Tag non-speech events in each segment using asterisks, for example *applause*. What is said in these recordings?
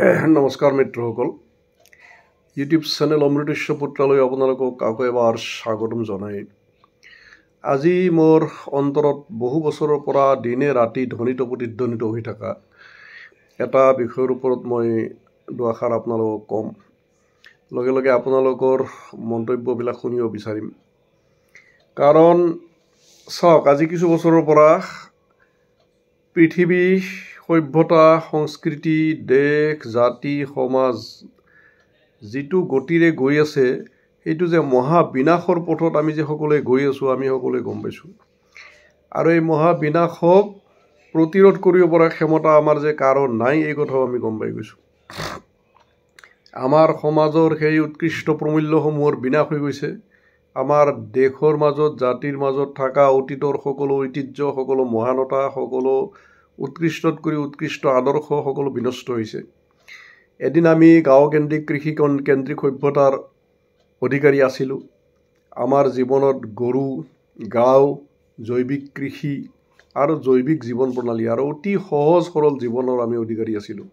নমস্কাৰ মিত্ৰসকল YouTube channel অমৃতেশ্বৰ পুত্ৰালৈ আপোনালোকক আকৌ এবাৰ স্বাগতম জনাই আজি মোৰ অন্তৰত বহু বছৰৰ পৰা দিনে ৰাতি ধ্বনিত প্ৰতিধ্বনিত হৈ থকা এটা বিষয়ৰ ওপৰত মই দুআষাৰ আপোনালোকক ক'ম লগে লগে আপোনালোকৰ মন্তব্যবিলাক শুনিব বিচাৰিম কাৰণ চাওক আজি কিছু বছৰৰ পৰা পৃথিৱী সভ্যতা সংস্কৃতি দেশ জাতি সমাজ যিটো গতিৰে গৈ আছে সেইটো যে মহাবিনাশৰ পথত আমি যে সকলোৱে গৈ আছোঁ আমি সকলোৱে গম পাইছোঁ আৰু এই মহাবিনাশক প্ৰতিৰোধ কৰিব পৰা ক্ষমতা আমাৰ যে কাৰো নাই এই কথাও আমি গম পাই গৈছোঁ আমাৰ সমাজৰ সেই উৎকৃষ্ট প্ৰমূল্যসমূহৰ বিনাশ হৈ গৈছে আমাৰ দেশৰ মাজত জাতিৰ মাজত থকা অতীতৰ সকলো ঐতিহ্য সকলো মহানতা সকলো উৎকৃষ্টত কৰি উৎকৃষ্ট আদৰ্শ সকলো বিনষ্ট হৈছে এদিন আমি গাঁওকেন্দ্ৰিক কৃষি কেন্দ্ৰিক সভ্যতাৰ অধিকাৰী আছিলোঁ আমাৰ জীৱনত গৰু গাঁও জৈৱিক কৃষি আৰু জৈৱিক জীৱন প্ৰণালী আৰু অতি সহজ সৰল জীৱনৰ আমি অধিকাৰী আছিলোঁ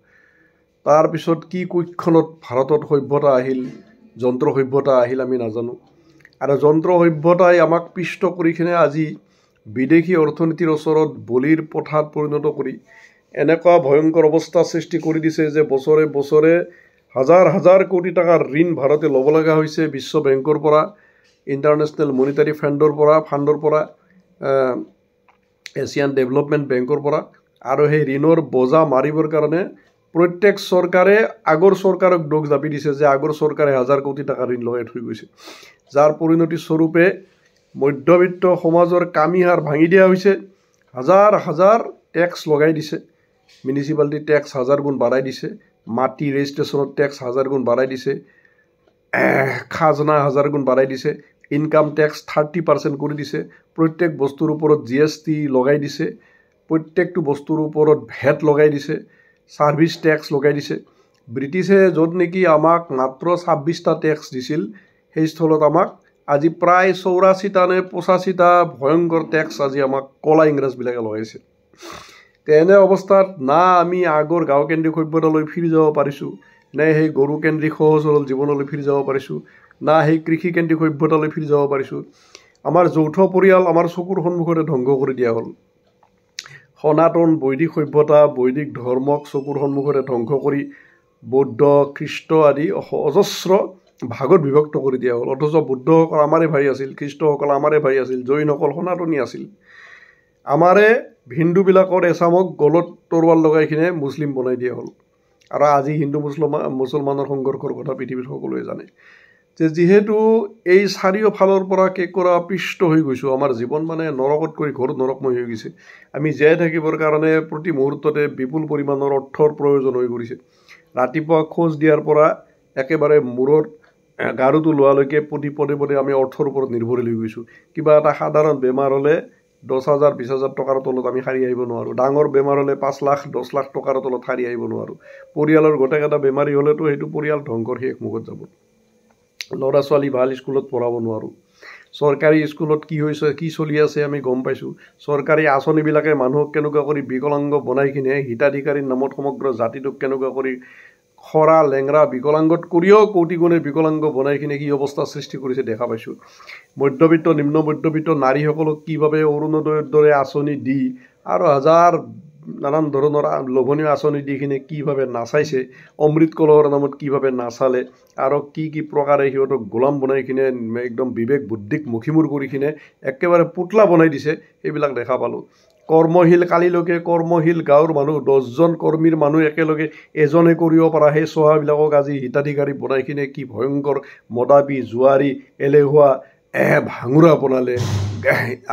তাৰপিছত কি কুক্ষণত ভাৰতত সভ্যতা আহিল যন্ত্ৰ সভ্যতা আহিল আমি নাজানো আৰু যন্ত্ৰ সভ্যতাই আমাক পিষ্ট কৰি কিনে আজি বিদেশী অৰ্থনীতিৰ ওচৰত বলিৰ পথাত পৰিণত কৰি এনেকুৱা ভয়ংকৰ অৱস্থা সৃষ্টি কৰি দিছে যে বছৰে বছৰে হাজাৰ হাজাৰ কোটি টকাৰ ঋণ ভাৰতে ল'ব লগা হৈছে বিশ্ব বেংকৰ পৰা ইণ্টাৰনেশ্যনেল মনিটাৰী ফাণ্ডৰ পৰা ফাণ্ডৰ পৰা এছিয়ান ডেভেলপমেণ্ট বেংকৰ পৰা আৰু সেই ঋণৰ বজা মাৰিবৰ কাৰণে প্ৰত্যেক চৰকাৰে আগৰ চৰকাৰক দোষ জাপি দিছে যে আগৰ চৰকাৰে হাজাৰ কোটি টকা ঋণ লগাই থৈ গৈছে যাৰ পৰিণতিস্বৰূপে মধ্যবিত্ত সমাজৰ কামিহাৰ ভাঙি দিয়া হৈছে হাজাৰ হাজাৰ টেক্স লগাই দিছে মিউনিচিপালিটি টেক্স হাজাৰ গুণ বাঢ়াই দিছে মাটি ৰেজিষ্ট্ৰেশ্যনত টেক্স হাজাৰ গুণ বাঢ়াই দিছে খাজনা হাজাৰ গুণ বাঢ়াই দিছে ইনকাম টেক্স থাৰ্টি পাৰ্চেণ্ট কৰি দিছে প্ৰত্যেক বস্তুৰ ওপৰত জি এছ টি লগাই দিছে প্ৰত্যেকটো বস্তুৰ ওপৰত ভেট লগাই দিছে ছাৰ্ভিচ টেক্স লগাই দিছে ব্ৰিটিছে য'ত নেকি আমাক মাত্ৰ ছাব্বিছটা টেক্স দিছিল সেই স্থলত আমাক আজি প্ৰায় চৌৰাশীটা নে পঁচাশীটা ভয়ংকৰ টেক্স আজি আমাক কলা ইংৰাজবিলাকে লগাইছে তেনে অৱস্থাত না আমি আগৰ গাঁও কেন্দ্ৰিক সভ্যতালৈ ফিৰি যাব পাৰিছোঁ নে সেই গৰু কেন্দ্ৰিক সহজ সৰল জীৱনলৈ ফিৰি যাব পাৰিছোঁ না সেই কৃষি কেন্দ্ৰিক সভ্যতালৈ ফিৰি যাব পাৰিছোঁ আমাৰ যৌথ পৰিয়াল আমাৰ চকুৰ সন্মুখতে ধ্বংস কৰি দিয়া হ'ল সনাতন বৈদিক সভ্যতা বৈদিক ধৰ্মক চকুৰ সন্মুখতে ধ্বংস কৰি বৌদ্ধ খ্ৰীষ্ট আদি অজস্ৰ ভাগত বিভক্ত কৰি দিয়া হ'ল অথচ বুদ্ধসকল আমাৰে ভাই আছিল খ্ৰীষ্টসকল আমাৰে ভাই আছিল জৈনসকল সনাতনী আছিল আমাৰে হিন্দুবিলাকৰ এচামক গলত তৰোৱাল লগাই কিনে মুছলিম বনাই দিয়া হ'ল আৰু আজি হিন্দু মুছলমান মুছলমানৰ সংঘৰ্ষৰ কথা পৃথিৱীত সকলোৱে জানে যে যিহেতু এই চাৰিওফালৰ পৰা কৰা পিষ্ট হৈ গৈছোঁ আমাৰ জীৱন মানে নৰকত কৰি ঘৰত নৰকময় হৈ গৈছে আমি জীয়াই থাকিবৰ কাৰণে প্ৰতি মুহূৰ্ততে বিপুল পৰিমাণৰ অৰ্থৰ প্ৰয়োজন হৈ পৰিছে ৰাতিপুৱা খোজ দিয়াৰ পৰা একেবাৰে মূৰত গাৰুটো লোৱালৈকে প্ৰতি পদে পদে আমি অৰ্থৰ ওপৰত নিৰ্ভৰ হৈ গৈছোঁ কিবা এটা সাধাৰণ বেমাৰ হ'লে দহ হাজাৰ বিছ হাজাৰ টকাৰ তলত আমি সাৰি আহিব নোৱাৰোঁ ডাঙৰ বেমাৰ হ'লে পাঁচ লাখ দহ লাখ টকাৰ তলত সাৰি আহিব নোৱাৰোঁ পৰিয়ালৰ গোটেইকেইটা বেমাৰী হ'লেতো সেইটো পৰিয়াল ধ্বংসৰ শেষ মুখত যাব ল'ৰা ছোৱালী ভাল স্কুলত পঢ়াব নোৱাৰোঁ চৰকাৰী স্কুলত কি হৈছে কি চলি আছে আমি গম পাইছোঁ চৰকাৰী আঁচনিবিলাকে মানুহক কেনেকুৱা কৰি বিকলাংগ বনাই কিনে হিতাধিকাৰীৰ নামত সমগ্ৰ জাতিটোক কেনেকুৱা কৰি খৰা লেংৰা বিকলাংগত কৰিও কৌটি গুণে বিকলাংগ বনাই কিনে কি অৱস্থাৰ সৃষ্টি কৰিছে দেখা পাইছোঁ মধ্যবিত্ত নিম্ন মধ্যবিত্ত নাৰীসকলক কিভাৱে অৰুণোদয়ৰ দৰে আঁচনি দি আৰু হাজাৰ নানান ধৰণৰ লোভনীয় আঁচনি দি কিনে কিভাৱে নাচাইছে অমৃত অমৃতকলৰ নামত কিভাৱে নাচালে আৰু কি কি প্ৰকাৰে সিহঁতক গোলাম বনাই কিনে একদম বিবেক বুদ্ধিক মুখীমূৰ কৰি কিনে একেবাৰে পুতলা বনাই দিছে সেইবিলাক দেখা পালোঁ কৰ্মশীল কালিলৈকে কৰ্মশীল গাঁৱৰ মানুহ দহজন কৰ্মীৰ মানুহ একেলগে এজনে কৰিব পৰা সেই চহাবিলাকক আজি হিতাধিকাৰী বনাই কিনে কি ভয়ংকৰ মদাবী জোৱাৰী এলেহুৱা এহ ভাঙোৰা বনালে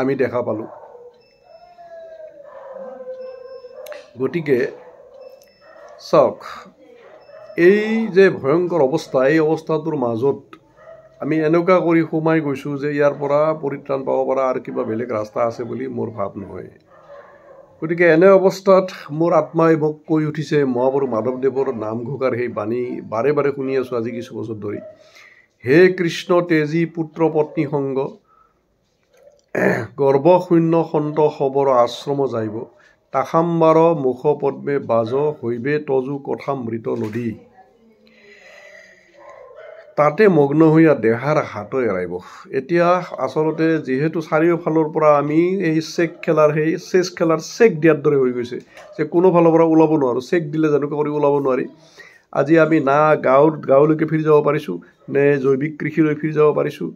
আমি দেখা পালোঁ গতিকে চাওক এই যে ভয়ংকৰ অৱস্থা এই অৱস্থাটোৰ মাজত আমি এনেকুৱা কৰি সোমাই গৈছোঁ যে ইয়াৰ পৰা পৰিত্ৰাণ পাব পৰা আৰু কিবা বেলেগ ৰাস্তা আছে বুলি মোৰ ভাৱ নহয় গতিকে এনে অৱস্থাত মোৰ আত্মাই মোক কৈ উঠিছে মহাপুৰুষ মাধৱদেৱৰ নাম ঘোষাৰ সেই বাণী বাৰে বাৰে শুনি আছোঁ আজি কিছু বছৰ ধৰি হে কৃষ্ণ তেজী পুত্ৰ পত্নী সংগ গৰ্ভশূন্য সন্ত শৱৰ আশ্ৰম যাইব তাসাম্বাৰ মুখ পদ্মে বাজ হৈবে তজু কথা মৃত নদী তাতে মগ্ন হৈয়া দেহাৰ হাত এৰাই এৰাইব এতিয়া আচলতে যিহেতু চাৰিওফালৰ পৰা আমি এই চেক খেলাৰ সেই চেচ খেলাৰ চেক দিয়াৰ দৰে হৈ গৈছে যে কোনোফালৰ পৰা ওলাব নোৱাৰোঁ চেক দিলে যেনেকুৱা কৰি ওলাব নোৱাৰি আজি আমি না গাঁৱৰ গাঁৱলৈকে ফিৰি যাব পাৰিছোঁ নে জৈৱিক কৃষিলৈ ফিৰি যাব পাৰিছোঁ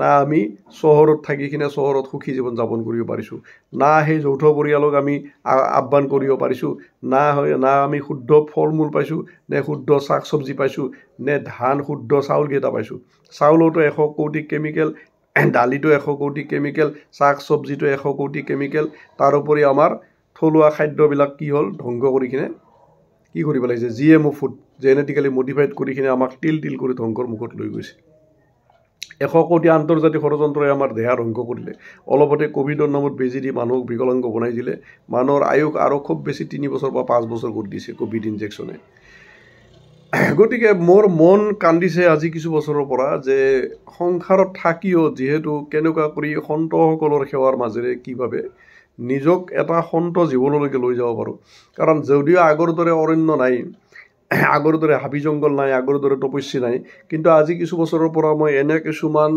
না আমি চহৰত থাকি কিনে চহৰত সুখী জীৱন যাপন কৰিব পাৰিছোঁ না সেই যৌথ পৰিয়ালক আমি আহ্বান কৰিব পাৰিছোঁ না হয় না আমি শুদ্ধ ফল মূল পাইছোঁ নে শুদ্ধ শাক চব্জি পাইছোঁ নে ধান শুদ্ধ চাউলকেইটা পাইছোঁ চাউলতো এশ কৌটি কেমিকেল দালিটো এশ কৌটি কেমিকেল শাক চব্জিটো এশ কৌটি কেমিকেল তাৰোপৰি আমাৰ থলুৱা খাদ্যবিলাক কি হ'ল ধ্বংস কৰি কিনে কি কৰিব লাগিছে G M O' food genetically modified কৰি কিনে আমাক তিল তিল কৰি ধ্বংসৰ মুখত লৈ গৈছে এশ কোটি আন্তৰ্জাতিক ষড়যন্ত্ৰই আমাৰ দেহা অংশ কৰিলে অলপতে ক'ভিডৰ নামত বেজী দি মানুহক বিকলাংগ বনাই দিলে মানুহৰ আয়ুস আৰু খুব বেছি তিনি বছৰ বা পাঁচ বছৰ কৰি দিছে ক'ভিড ইনজেকশ্যনে গতিকে মোৰ মন কান্দিছে আজি কিছু বছৰৰ পৰা যে সংসাৰত থাকিও যিহেতু কেনেকুৱা কৰি সন্তসকলৰ সেৱাৰ মাজেৰে কি ভাবে নিজক এটা সন্ত জীৱনলৈকে লৈ যাব পাৰোঁ কাৰণ যদিও আগৰ দৰে অৰণ্য নাই আগৰ দৰে হাবি জংঘল নাই আগৰ দৰে তপস্যা নাই কিন্তু আজি কিছু বছৰৰ পৰা মই এনে কিছুমান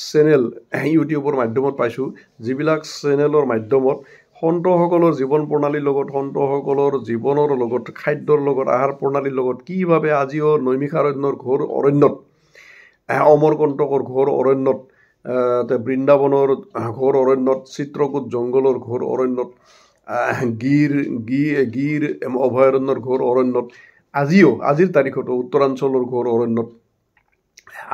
চেনেল ইউটিউবৰ মাধ্যমত পাইছোঁ যিবিলাক চেনেলৰ মাধ্যমত সন্তসকলৰ জীৱন প্ৰণালীৰ লগত সন্তসকলৰ জীৱনৰ লগত খাদ্যৰ লগত আহাৰ প্ৰণালীৰ লগত কিভাবে আজিও নৈমিষাৰণ্যৰ ঘৰ অৰণ্যত অমৰকণ্টকৰ ঘৰ অৰণ্যত বৃন্দাবনৰ ঘৰ অৰণ্যত চিত্ৰকোট জংঘলৰ ঘৰ অৰণ্যত গিৰ গি গিৰ অভয়াৰণ্যৰ ঘৰ অৰণ্যত আজিও আজিৰ তাৰিখতো উত্তৰাঞ্চলৰ ঘৰ অৰণ্যত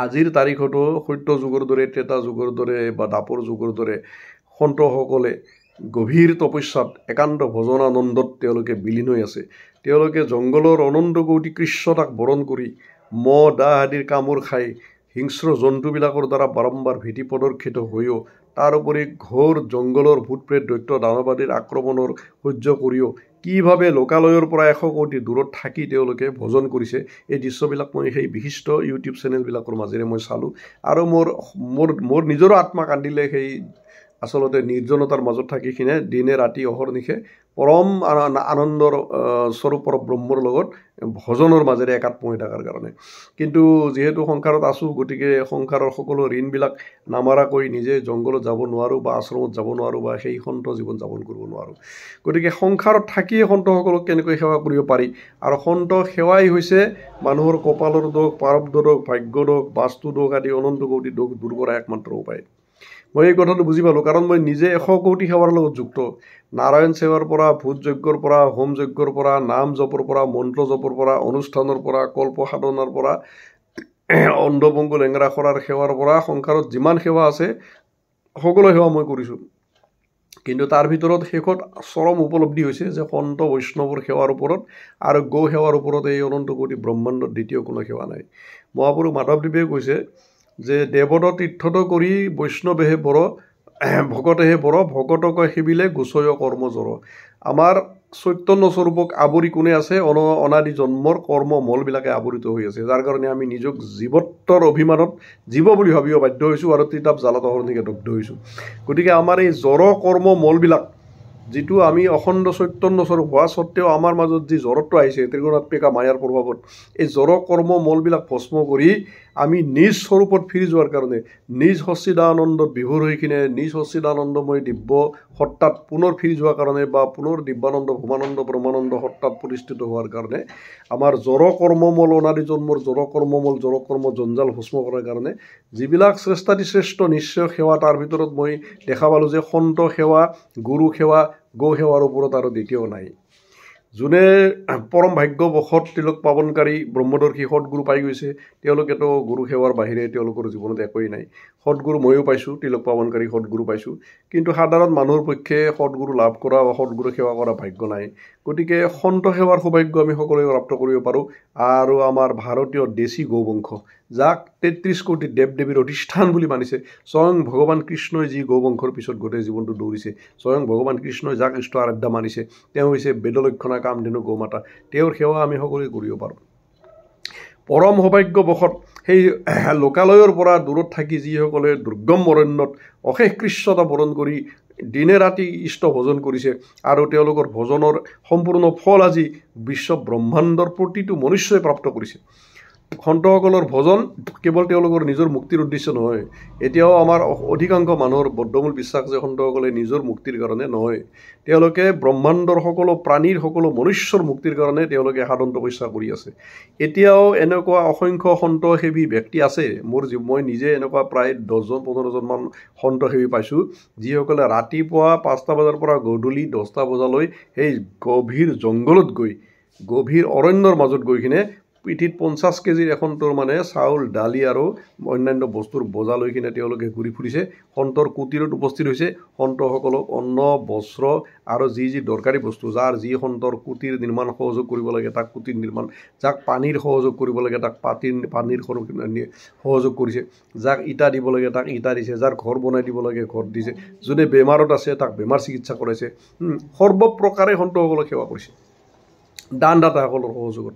আজিৰ তাৰিখতো সত্য যুগৰ দৰে ত্ৰেতা যুগৰ দৰে বা দাপৰ যুগৰ দৰে সন্তসকলে গভীৰ তপস্যাত একান্ত ভজন আনন্দত তেওঁলোকে বিলীন হৈ আছে তেওঁলোকে জংঘলৰ অনন্ত গৌতী কৃষ্যতাক বৰণ কৰি মহ দাহ আদিৰ কামোৰ খাই হিংস্ৰ জন্তুবিলাকৰ দ্বাৰা বাৰম্বাৰ ভীতি প্ৰদৰ্শিত হৈও তাৰোপৰি ঘৰ জংঘলৰ ভূত প্ৰেত দৈত্য দানৱ আদিৰ আক্ৰমণৰ সহ্য কৰিও কিভাৱে লোকালয়ৰ পৰা এশ কোটি দূৰত থাকি তেওঁলোকে ভোজন কৰিছে এই দৃশ্যবিলাক মই সেই বিশিষ্ট ইউটিউব চেনেলবিলাকৰ মাজেৰে মই চালোঁ আৰু মোৰ মোৰ মোৰ নিজৰো আত্মা কান্দিলে সেই আচলতে নিৰ্জনতাৰ মাজত থাকি কিনে দিনে ৰাতি অহৰ্নিশে পৰম আনন্দৰ স্বৰূপৰ ব্ৰহ্মৰ লগত ভজনৰ মাজেৰে একাত্ম হৈ থকাৰ কাৰণে কিন্তু যিহেতু সংসাৰত আছোঁ গতিকে সংসাৰৰ সকলো ঋণবিলাক নামাৰা কৰি নিজে জংঘলত যাব নোৱাৰোঁ বা আশ্ৰমত যাব নোৱাৰোঁ বা সেই সন্ত জীৱন যাপন কৰিব নোৱাৰোঁ গতিকে সংসাৰত থাকিয়ে সন্তসকলক কেনেকৈ সেৱা কৰিব পাৰি আৰু সন্ত সেৱাই হৈছে মানুহৰ কপালৰ দোষ পাৰব্ধ দোষ ভাগ্য দোষ বাস্তু দোষ আদি অনন্ত গৌতি দোষ দূৰ কৰা একমাত্ৰ উপায় মই এই কথাটো বুজি পালোঁ কাৰণ মই নিজে এশ কোটি সেৱাৰ লগত যুক্ত নাৰায়ণ সেৱাৰ পৰা ভূত যজ্ঞৰ পৰা হোম যজ্ঞৰ পৰা নাম জপৰ পৰা মন্ত্ৰ জপৰ পৰা অনুষ্ঠানৰ পৰা কল্প সাধনাৰ পৰা অন্ধপংগু লেঙেৰা কৰাৰ সেৱাৰ পৰা সংসাৰত যিমান সেৱা আছে সকলো সেৱা মই কৰিছোঁ কিন্তু তাৰ ভিতৰত শেষত চৰম উপলব্ধি হৈছে যে সন্ত বৈষ্ণৱৰ সেৱাৰ ওপৰত আৰু গৌ সেৱাৰ ওপৰত এই অনন্ত কৌটি ব্ৰহ্মাণ্ডত দ্বিতীয় কোনো সেৱা নাই মহাপুৰুষ মাধৱদেৱে কৈছে যে দেৱদত তীৰ্থটো কৰি বৈষ্ণৱেহে বৰ *clears throat* ভকতেহে বৰ ভকতক সেবিলে গোচয় কৰ্মজৰ আমাৰ চৈতন্য স্বৰূপক আৱৰি কোনে আছে অন অনাদি জন্মৰ কৰ্ম মলবিলাকে আৱৰিত হৈ আছে যাৰ কাৰণে আমি নিজক জীৱত্বৰ অভিমানত জীৱ বুলি ভাবিব বাধ্য হৈছোঁ আৰু তিতাপ জালত জালাতহৰণিকে দগ্ধ হৈছোঁ গতিকে আমাৰ এই জ্বৰ কৰ্ম মলবিলাক যিটো আমি অখণ্ড চৈতন্য স্বৰূপ হোৱা স্বত্তেও আমাৰ মাজত যি জ্বৰত্ব আহিছে ত্ৰিগুণাত্মিকা মায়াৰ প্ৰভাৱত এই জ্বৰ কৰ্ম মলবিলাক ভস্ম কৰি আমি নিজ স্বৰূপত ফিৰি যোৱাৰ কাৰণে নিজ সচিদানন্দ বিহুৰ হৈ কিনে নিজ সচিদানন্দময় দিব্য সত্তাত পুনৰ ফিৰি যোৱাৰ কাৰণে বা পুনৰ দিব্যানন্দ ভূমানন্দ ব্ৰহ্মানন্দ সত্তাত প্ৰতিষ্ঠিত হোৱাৰ কাৰণে আমাৰ জড় কৰ্মমল অনাদি জন্মৰ জড় কৰ্মমল জড় কৰ্ম জঞ্জাল ভস্ম কৰাৰ কাৰণে যিবিলাক শ্ৰেষ্ঠাতি শ্ৰেষ্ঠ নিশ্চয় সেৱা তাৰ ভিতৰত মই দেখা পালোঁ যে সন্ত সেৱা গুৰু সেৱা গৌ সেৱাৰ ওপৰত আৰু দ্বিতীয় নাই যোনে পৰম ভাগ্যবশত তেওঁলোক পাৱনকাৰী ব্ৰহ্মদৰ্শী সৎগুৰু পাই গৈছে তেওঁলোকেতো গুৰু সেৱাৰ বাহিৰে তেওঁলোকৰ জীৱনত একোৱেই নাই সৎগুৰু ময়ো পাইছোঁ তিলক পাৱনকাৰী সদগুৰু পাইছোঁ কিন্তু সাধাৰণ মানুহৰ পক্ষে সৎগুৰু লাভ কৰা বা সদগুৰু সেৱা কৰা ভাগ্য নাই গতিকে সন্ত সেৱাৰ সৌভাগ্য আমি সকলোৱে প্ৰাপ্ত কৰিব পাৰোঁ আৰু আমাৰ ভাৰতীয় দেশী গৌবংশ যাক তেত্ৰিছ কোটি দেৱ দেৱীৰ অধিষ্ঠান বুলি মানিছে স্বয়ং ভগৱান কৃষ্ণই যি গৌবংশৰ পিছত গোটেই জীৱনটো দৌৰিছে স্বয়ং ভগৱান কৃষ্ণই যাক ইষ্ট আৰাধ্যা মানিছে তেওঁ হৈছে বেদলক্ষণা কামধেনু গৌমাতা তেওঁৰ সেৱা আমি সকলোৱে কৰিব পাৰোঁ পৰম সৌভাগ্যবশত সেই লোকালয়ৰ পৰা দূৰত থাকি যিসকলে দুৰ্গম অৰণ্যত অশেষ কৃষ্যতা বৰণ কৰি দিনে ৰাতি ইষ্ট ভোজন কৰিছে আৰু তেওঁলোকৰ ভজনৰ সম্পূৰ্ণ ফল আজি বিশ্ব ব্ৰহ্মাণ্ডৰ প্ৰতিটো মনুষ্যই প্ৰাপ্ত কৰিছে সন্তসকলৰ ভজন কেৱল তেওঁলোকৰ নিজৰ মুক্তিৰ উদ্দেশ্য নহয় এতিয়াও আমাৰ অধিকাংশ মানুহৰ বদ্ধমূল বিশ্বাস যে সন্তসকলে নিজৰ মুক্তিৰ কাৰণে নহয় তেওঁলোকে ব্ৰহ্মাণ্ডৰ সকলো প্ৰাণীৰ সকলো মনুষ্যৰ মুক্তিৰ কাৰণে তেওঁলোকে সাধন তপস্যা কৰি আছে এতিয়াও এনেকুৱা অসংখ্য সন্তসেৱী ব্যক্তি আছে মোৰ মই নিজে এনেকুৱা প্ৰায় দহজন পোন্ধৰজনমান সন্তসেৱী পাইছোঁ যিসকলে ৰাতিপুৱা পাঁচটা বজাৰ পৰা গধূলি দহটা বজালৈ সেই গভীৰ জংঘলত গৈ গভীৰ অৰণ্যৰ মাজত গৈ কিনে পিঠিত পঞ্চাছ কেজিৰ এখন তোৰ মানে চাউল দালি আৰু অন্যান্য বস্তুৰ বজা লৈ কিনে তেওঁলোকে ঘূৰি ফুৰিছে সন্তৰ কুটিৰত উপস্থিত হৈছে সন্তসকলক অন্ন বস্ত্ৰ আৰু যি যি দৰকাৰী বস্তু যাৰ যি সন্তৰ কুটিৰ নিৰ্মাণ সহযোগ কৰিব লাগে তাক কুটিৰ নিৰ্মাণ যাক পানীৰ সহযোগ কৰিব লাগে তাক পাতিৰ পানীৰ সহযোগ কৰিছে যাক ইটা দিব লাগে তাক ইটা দিছে যাৰ ঘৰ বনাই দিব লাগে ঘৰ দিছে যোনে বেমাৰত আছে তাক বেমাৰ চিকিৎসা কৰাইছে সৰ্বপ্ৰকাৰে সন্তসকলক সেৱা কৰিছে দানদাতাসকলৰ সহযোগত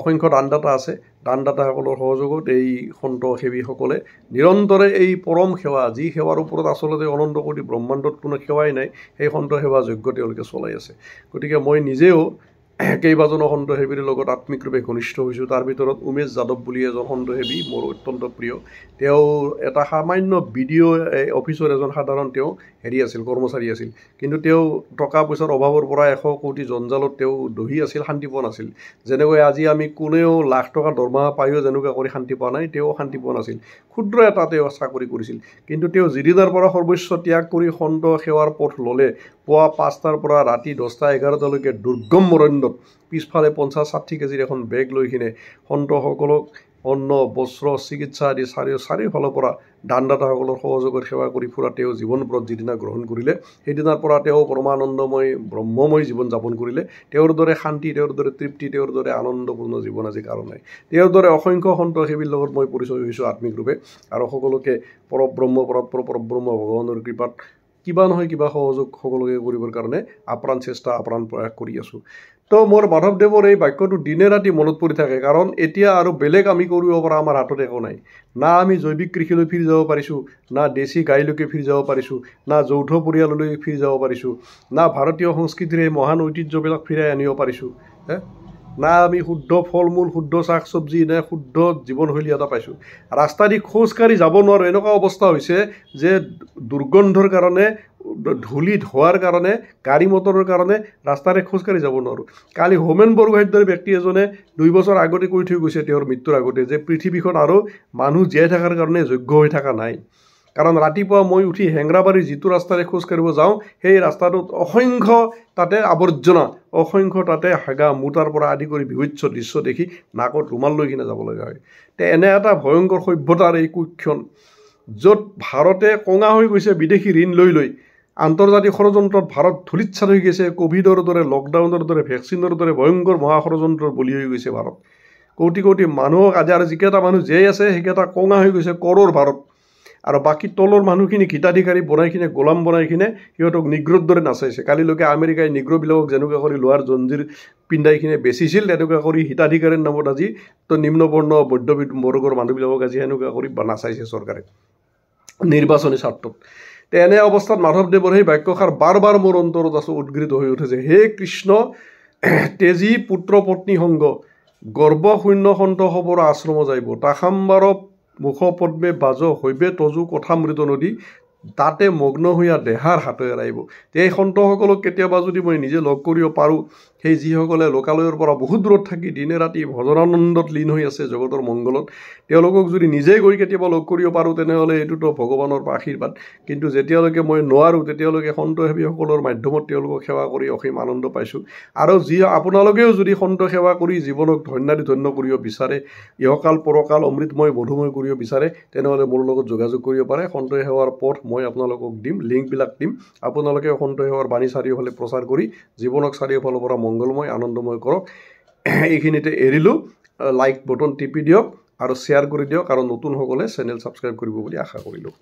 অসংখ্য দানদাতা আছে দানদাতাসকলৰ সহযোগত এই সন্ত সেৱীসকলে নিৰন্তৰে এই পৰম সেৱা যি সেৱাৰ ওপৰত আচলতে অনন্ত কৰি ব্ৰহ্মাণ্ডত কোনো সেৱাই নাই সেই সন্ত সেৱা যজ্ঞ তেওঁলোকে চলাই আছে গতিকে মই নিজেও কেইবাজনো সন্দ লগত আত্মিকৰূপে ঘনিষ্ঠ হৈছোঁ তাৰ ভিতৰত উমেশ যাদৱ বুলি এজন সন্তসেৱী মোৰ অত্যন্ত প্ৰিয় তেওঁ এটা সামান্য বি ডি অ' অফিচৰ এজন সাধাৰণ তেওঁ হেৰি আছিল কৰ্মচাৰী আছিল কিন্তু তেওঁ টকা পইচাৰ অভাৱৰ পৰা এশ কোটি জঞ্জালত তেওঁ দহি আছিল শান্তি পোৱা নাছিল যেনেকৈ আজি আমি কোনেও লাখ টকা দৰমহা পায়ো যেনেকুৱা কৰি শান্তি পোৱা নাই তেওঁ শান্তি পোৱা নাছিল ক্ষুদ্ৰ এটা তেওঁ চাকৰি কৰিছিল কিন্তু তেওঁ জিৰিদাৰ পৰা সৰ্বোচ্চ ত্যাগ কৰি খণ্ড সেৱাৰ পথ ল'লে পুৱা পাঁচটাৰ পৰা ৰাতি দহটা এঘাৰটালৈকে দুৰ্গম মৰণ্য পিছত পিছফালে পঞ্চাছ ষাঠি কেজিৰ এখন বেগ লৈ কিনে সন্তসকলক অন্ন বস্ত্ৰ চিকিৎসা আদি চাৰি চাৰিওফালৰ পৰা দানদাতাসকলৰ সহযোগত সেৱা কৰি ফুৰা তেওঁ জীৱন ব্ৰত যিদিনা গ্ৰহণ কৰিলে সেইদিনাৰ পৰা তেওঁ পৰমানন্দময় ব্ৰহ্মময় জীৱন যাপন কৰিলে তেওঁৰ দৰে শান্তি তেওঁৰ দৰে তৃপ্তি তেওঁৰ দৰে আনন্দপূৰ্ণ জীৱন আজি কাৰণ নাই তেওঁৰ দৰে অসংখ্য সন্ত সেইবিলাক লগত মই পৰিচয় হৈছোঁ আত্মিকৰূপে আৰু সকলোকে পৰব্ৰহ্ম পৰত্পৰ পৰব্ৰহ্ম ভগৱানৰ কৃপাত কিবা নহয় কিবা সহযোগ সকলোকে কৰিবৰ কাৰণে আপ্ৰাণ চেষ্টা আপ্ৰাণ প্ৰয়াস কৰি আছোঁ তো মোৰ মাধৱদেৱৰ এই বাক্যটো দিনে ৰাতি মনত পৰি থাকে কাৰণ এতিয়া আৰু বেলেগ আমি কৰিব পৰা আমাৰ হাতত একো নাই না আমি জৈৱিক কৃষিলৈ ফিৰি যাব পাৰিছোঁ না দেশী গাইলৈকে ফিৰি যাব পাৰিছোঁ না যৌথ পৰিয়াললৈ ফিৰি যাব পাৰিছোঁ না ভাৰতীয় সংস্কৃতিৰ এই মহান ঐতিহ্যবিলাক ফিৰাই আনিব পাৰিছোঁ হে না আমি শুদ্ধ ফল মূল শুদ্ধ শাক চব্জি নে শুদ্ধ জীৱনশৈলী এটা পাইছোঁ ৰাস্তাইদি খোজকাঢ়ি যাব নোৱাৰোঁ এনেকুৱা অৱস্থা হৈছে যে দুৰ্গন্ধৰ কাৰণে ধূলি ধোৱাৰ কাৰণে গাড়ী মটৰৰ কাৰণে ৰাস্তাৰে খোজকাঢ়ি যাব নোৱাৰোঁ কালি হোমেন বৰগোহাঁদ্যৰ ব্যক্তি এজনে দুই বছৰ আগতে কৈ থৈ গৈছে তেওঁৰ মৃত্যুৰ আগতে যে পৃথিৱীখন আৰু মানুহ জীয়াই থকাৰ কাৰণে যোগ্য হৈ থকা নাই কাৰণ ৰাতিপুৱা মই উঠি হেঙৰাবাৰীৰ যিটো ৰাস্তাৰে খোজকাঢ়িব যাওঁ সেই ৰাস্তাটোত অসংখ্য তাতে আৱৰ্জনা অসংখ্য তাতে হাগা মোটাৰ পৰা আদি কৰি বিভৎস দৃশ্য দেখি নাকত ৰুমাল লৈ কিনে যাব লগা হয় তে এনে এটা ভয়ংকৰ সভ্যতাৰ এই কুক্ষণ য'ত ভাৰতে কঙা হৈ গৈছে বিদেশী ঋণ লৈ লৈ আন্তৰ্জাতিক ষড়যন্ত্ৰত ভাৰত ধূলিচ্ছাদ হৈ গৈছে কভিডৰ দৰে লকডাউনৰ দৰে ভেকচিনৰ দৰে ভয়ংকৰ মহা ষড়যন্ত্ৰৰ বলি হৈ গৈছে ভাৰত কৌটি কৌটি মানুহক আজি আৰু যিকেইটা মানুহ যেই আছে সেইকেইটা কঙা হৈ গৈছে কৰৰ ভাৰত আৰু বাকী তলৰ মানুহখিনিক হিতাধিকাৰী বনাই কিনে গোলাম বনাই কিনে সিহঁতক নিগ্ৰহ দৰে নাচাইছে কালিলৈকে আমেৰিকাই নিগ্ৰহবিলাকক যেনেকুৱা কৰি লোৱাৰ জঞ্জিৰ পিন্ধাই কিনে বেচিছিল তেনেকুৱা কৰি হিতাধিকাৰীৰ নামত আজি তো নিম্নবৰ্ণ মধ্যবিত্ত বৰ্গৰ মানুহবিলাকক আজি সেনেকুৱা কৰি নাচাইছে চৰকাৰে নিৰ্বাচনী স্বাৰ্থত তেনে অৱস্থাত মাধৱদেৱৰ সেই বাক্যষাৰ বাৰ বাৰ মোৰ অন্তৰত আছোঁ উদগৃত হৈ উঠে যে হে কৃষ্ণ তেজী পুত্ৰ পত্নী সংগ শূন্য সন্ত হ'বৰ আশ্ৰম যাইব তাসাম্বাৰ মুখ পদ্মে বাজ হৈবে তজু কথামৃত নদী তাতে মগ্ন হোৱা দেহাৰ হাতে এৰাইব এই সন্তসকলক কেতিয়াবা যদি মই নিজে লগ কৰিব পাৰোঁ সেই যিসকলে লোকালয়ৰ পৰা বহুত দূৰত থাকি দিনে ৰাতি ভজনানন্দত লীন হৈ আছে জগতৰ মংগলত তেওঁলোকক যদি নিজে গৈ কেতিয়াবা লগ কৰিব পাৰোঁ তেনেহ'লে এইটোতো ভগৱানৰ পৰা আশীৰ্বাদ কিন্তু যেতিয়ালৈকে মই নোৱাৰোঁ তেতিয়ালৈকে সন্তসেৱীসকলৰ মাধ্যমত তেওঁলোকক সেৱা কৰি অসীম আনন্দ পাইছোঁ আৰু যি আপোনালোকেও যদি সন্ত সেৱা কৰি জীৱনক ধন্যদি ধন্য কৰিব বিচাৰে ইহকাল পৰকাল অমৃতময় মধুময় কৰিব বিচাৰে তেনেহ'লে মোৰ লগত যোগাযোগ কৰিব পাৰে সন্ত সেৱাৰ পথ মই আপোনালোকক দিম লিংকবিলাক দিম আপোনালোকে অসন্তয় সেৱাৰ বাণী চাৰিওফালে প্ৰচাৰ কৰি জীৱনক চাৰিওফালৰ পৰা মংগলময় আনন্দময় কৰক এইখিনিতে এৰিলোঁ লাইক বটন টিপি দিয়ক আৰু শ্বেয়াৰ কৰি দিয়ক আৰু নতুনসকলে চেনেল ছাবস্ক্ৰাইব কৰিব বুলি আশা কৰিলোঁ